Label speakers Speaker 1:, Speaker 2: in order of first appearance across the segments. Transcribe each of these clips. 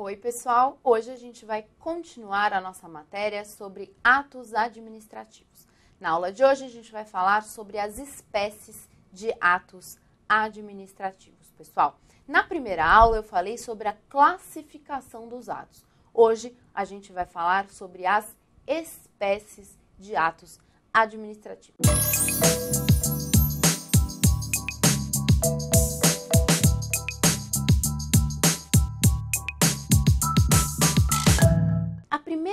Speaker 1: Oi, pessoal! Hoje a gente vai continuar a nossa matéria sobre atos administrativos. Na aula de hoje a gente vai falar sobre as espécies de atos administrativos, pessoal. Na primeira aula eu falei sobre a classificação dos atos. Hoje a gente vai falar sobre as espécies de atos administrativos. Música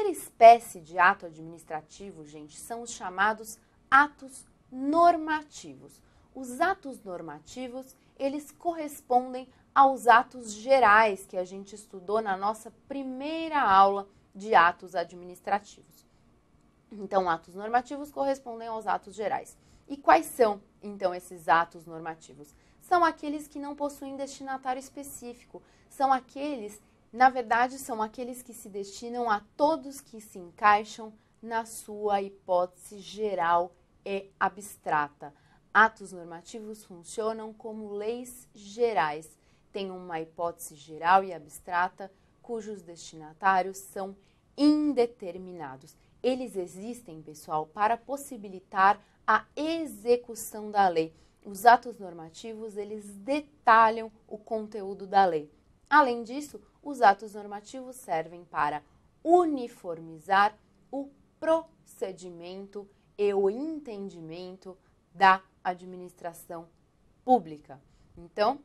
Speaker 1: Primeira espécie de ato administrativo, gente, são os chamados atos normativos. Os atos normativos, eles correspondem aos atos gerais que a gente estudou na nossa primeira aula de atos administrativos. Então, atos normativos correspondem aos atos gerais. E quais são, então, esses atos normativos? São aqueles que não possuem destinatário específico, são aqueles na verdade, são aqueles que se destinam a todos que se encaixam na sua hipótese geral e é abstrata. Atos normativos funcionam como leis gerais, têm uma hipótese geral e abstrata cujos destinatários são indeterminados. Eles existem, pessoal, para possibilitar a execução da lei. Os atos normativos, eles detalham o conteúdo da lei. Além disso, os atos normativos servem para uniformizar o procedimento e o entendimento da administração pública. Então,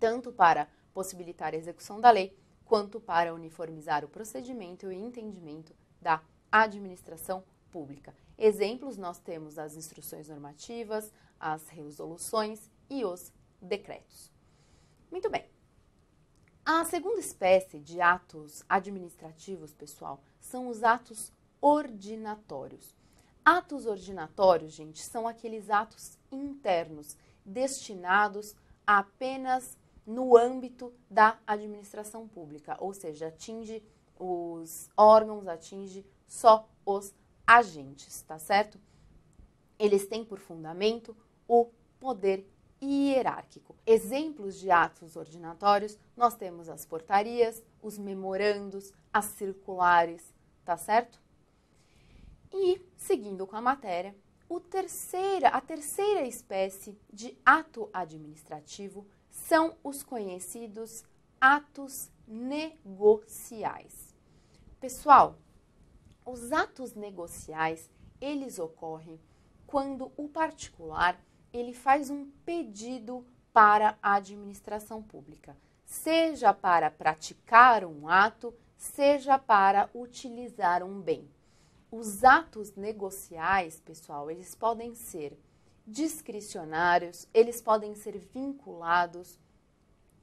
Speaker 1: tanto para possibilitar a execução da lei, quanto para uniformizar o procedimento e o entendimento da administração pública. Exemplos nós temos as instruções normativas, as resoluções e os decretos. Muito bem. A segunda espécie de atos administrativos, pessoal, são os atos ordinatórios. Atos ordinatórios, gente, são aqueles atos internos destinados apenas no âmbito da administração pública, ou seja, atinge os órgãos, atinge só os agentes, tá certo? Eles têm por fundamento o poder e hierárquico. Exemplos de atos ordinatórios nós temos as portarias, os memorandos, as circulares, tá certo? E, seguindo com a matéria, terceira, a terceira espécie de ato administrativo são os conhecidos atos negociais. Pessoal, os atos negociais, eles ocorrem quando o particular ele faz um pedido para a administração pública, seja para praticar um ato, seja para utilizar um bem. Os atos negociais, pessoal, eles podem ser discricionários, eles podem ser vinculados,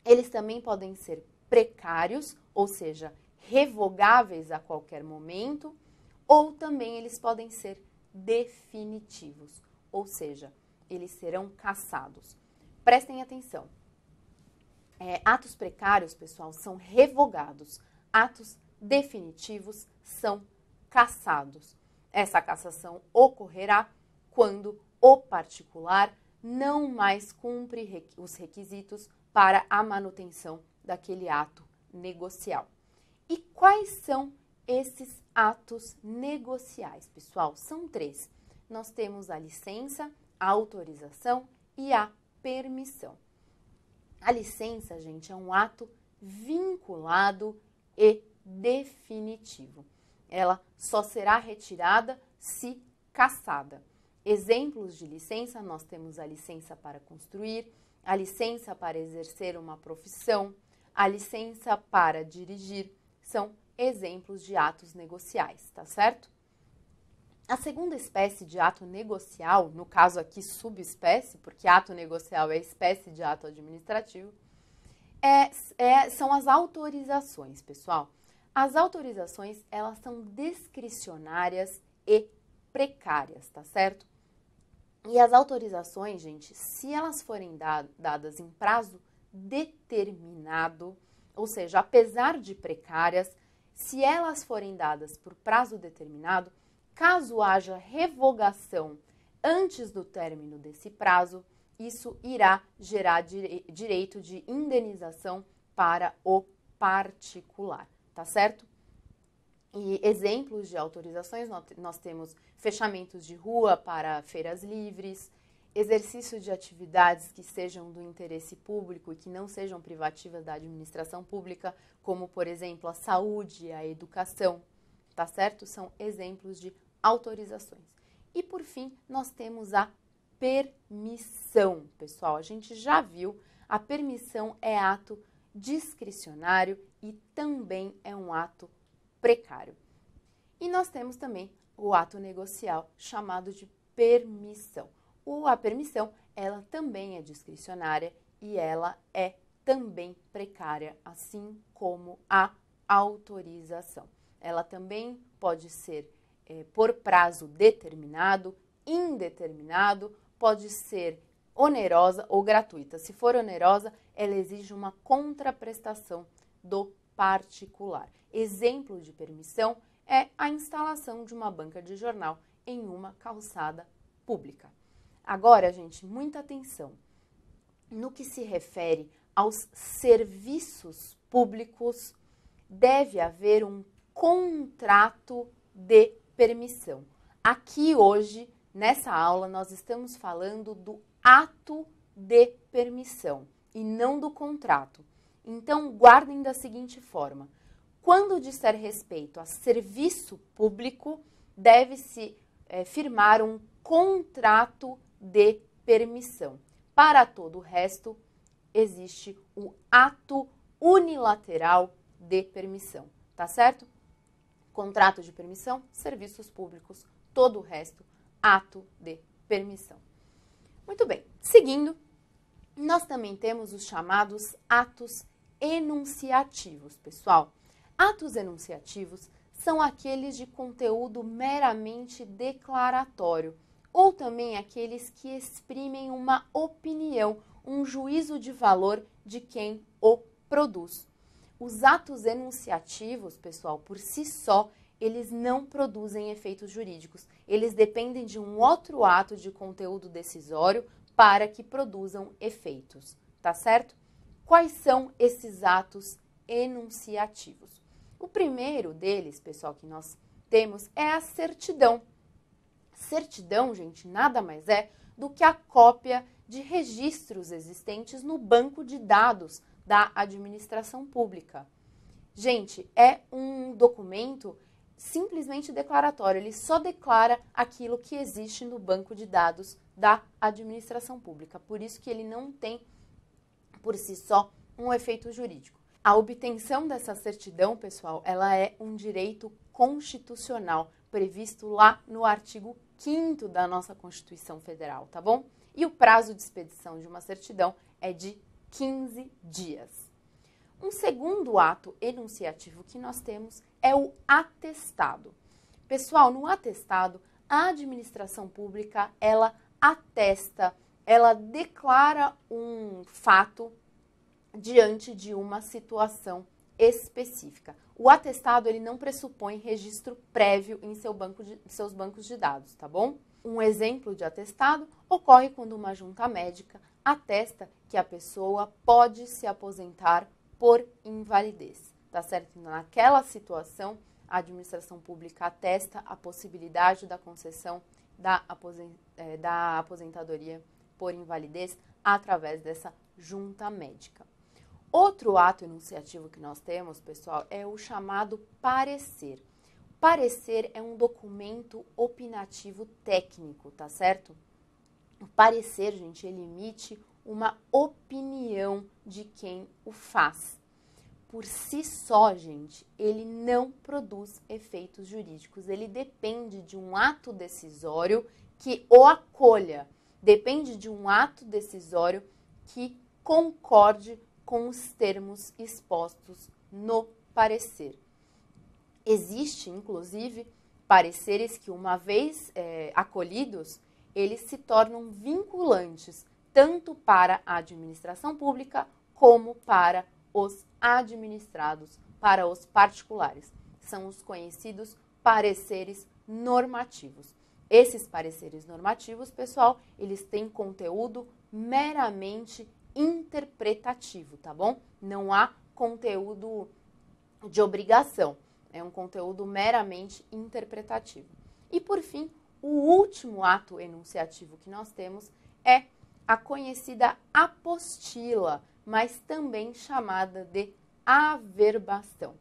Speaker 1: eles também podem ser precários, ou seja, revogáveis a qualquer momento, ou também eles podem ser definitivos, ou seja, eles serão cassados. Prestem atenção. É, atos precários, pessoal, são revogados. Atos definitivos são cassados. Essa cassação ocorrerá quando o particular não mais cumpre os requisitos para a manutenção daquele ato negocial. E quais são esses atos negociais, pessoal? São três. Nós temos a licença, autorização e a permissão. A licença, gente, é um ato vinculado e definitivo. Ela só será retirada se cassada. Exemplos de licença nós temos a licença para construir, a licença para exercer uma profissão, a licença para dirigir. São exemplos de atos negociais, tá certo? A segunda espécie de ato negocial, no caso aqui subespécie, porque ato negocial é espécie de ato administrativo, é, é, são as autorizações, pessoal. As autorizações, elas são discricionárias e precárias, tá certo? E as autorizações, gente, se elas forem dadas em prazo determinado, ou seja, apesar de precárias, se elas forem dadas por prazo determinado, Caso haja revogação antes do término desse prazo, isso irá gerar dire direito de indenização para o particular, tá certo? E exemplos de autorizações, nós temos fechamentos de rua para feiras livres, exercício de atividades que sejam do interesse público e que não sejam privativas da administração pública, como, por exemplo, a saúde, a educação, tá certo? São exemplos de autorizações. E por fim, nós temos a permissão, pessoal. A gente já viu, a permissão é ato discricionário e também é um ato precário. E nós temos também o ato negocial, chamado de permissão. O, a permissão, ela também é discricionária e ela é também precária, assim como a autorização ela também pode ser é, por prazo determinado, indeterminado, pode ser onerosa ou gratuita. Se for onerosa, ela exige uma contraprestação do particular. Exemplo de permissão é a instalação de uma banca de jornal em uma calçada pública. Agora, gente, muita atenção. No que se refere aos serviços públicos, deve haver um contrato de permissão. Aqui hoje, nessa aula, nós estamos falando do ato de permissão e não do contrato. Então, guardem da seguinte forma: quando disser respeito a serviço público, deve-se é, firmar um contrato de permissão. Para todo o resto, existe o ato unilateral de permissão, tá certo? contrato de permissão, serviços públicos, todo o resto, ato de permissão. Muito bem, seguindo, nós também temos os chamados atos enunciativos, pessoal. Atos enunciativos são aqueles de conteúdo meramente declaratório ou também aqueles que exprimem uma opinião, um juízo de valor de quem o produz. Os atos enunciativos, pessoal, por si só, eles não produzem efeitos jurídicos. Eles dependem de um outro ato de conteúdo decisório para que produzam efeitos, tá certo? Quais são esses atos enunciativos? O primeiro deles, pessoal, que nós temos é a certidão. Certidão, gente, nada mais é do que a cópia de registros existentes no banco de dados da administração pública. Gente, é um documento simplesmente declaratório, ele só declara aquilo que existe no banco de dados da administração pública. Por isso que ele não tem por si só um efeito jurídico. A obtenção dessa certidão, pessoal, ela é um direito constitucional previsto lá no artigo 5 da nossa Constituição Federal, tá bom? E o prazo de expedição de uma certidão é de 15 dias. Um segundo ato enunciativo que nós temos é o atestado. Pessoal, no atestado, a administração pública, ela atesta, ela declara um fato diante de uma situação específica. O atestado ele não pressupõe registro prévio em seu banco de, seus bancos de dados, tá bom? Um exemplo de atestado ocorre quando uma junta médica atesta que a pessoa pode se aposentar por invalidez, tá certo? Então, naquela situação, a administração pública atesta a possibilidade da concessão é, da, aposentadoria por invalidez através dessa junta médica. Outro ato enunciativo que nós temos, pessoal, é o chamado parecer. Parecer é um documento opinativo técnico, tá certo? O parecer, gente, ele emite uma opinião de quem o faz. Por si só, gente, ele não produz efeitos jurídicos. Ele depende de um ato decisório que o acolha. Depende de um ato decisório que concorde com os termos expostos no parecer. Existe, inclusive, pareceres que, uma vez é, acolhidos, eles se tornam vinculantes tanto para a administração pública como para os administrados, para os particulares. São os conhecidos pareceres normativos. Esses pareceres normativos, pessoal, eles têm conteúdo meramente interpretativo, tá bom? Não há conteúdo de obrigação, é um conteúdo meramente interpretativo. E por fim, o último ato enunciativo que nós temos é a conhecida apostila, mas também chamada de averbação.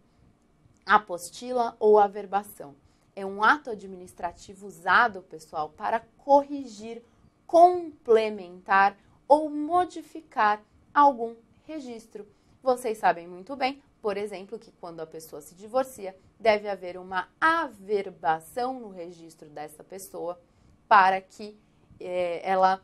Speaker 1: Apostila ou averbação é um ato administrativo usado, pessoal, para corrigir, complementar ou modificar algum registro. Vocês sabem muito bem, por exemplo, que quando a pessoa se divorcia, deve haver uma averbação no registro dessa pessoa para que eh, ela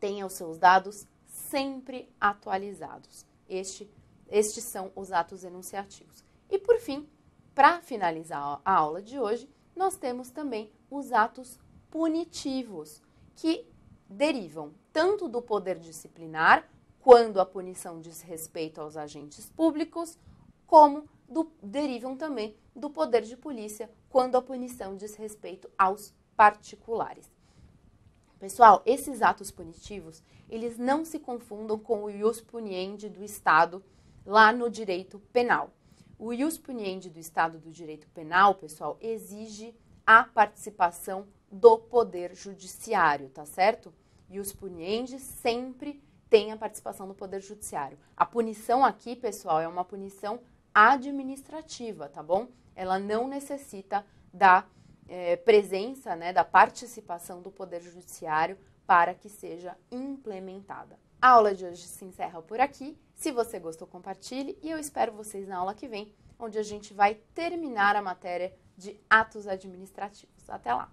Speaker 1: tenha os seus dados sempre atualizados. Este, estes são os atos enunciativos. E por fim, para finalizar a aula de hoje, nós temos também os atos punitivos, que derivam tanto do poder disciplinar quando a punição diz respeito aos agentes públicos, como do, derivam também do poder de polícia quando a punição diz respeito aos particulares. Pessoal, esses atos punitivos, eles não se confundam com o ius puniendi do Estado lá no direito penal. O ius puniendi do Estado do direito penal, pessoal, exige a participação do poder judiciário, tá certo? Ius puniendi sempre tem a participação do Poder Judiciário. A punição aqui, pessoal, é uma punição administrativa, tá bom? Ela não necessita da é, presença, né, da participação do Poder Judiciário para que seja implementada. A aula de hoje se encerra por aqui. Se você gostou, compartilhe e eu espero vocês na aula que vem, onde a gente vai terminar a matéria de atos administrativos. Até lá!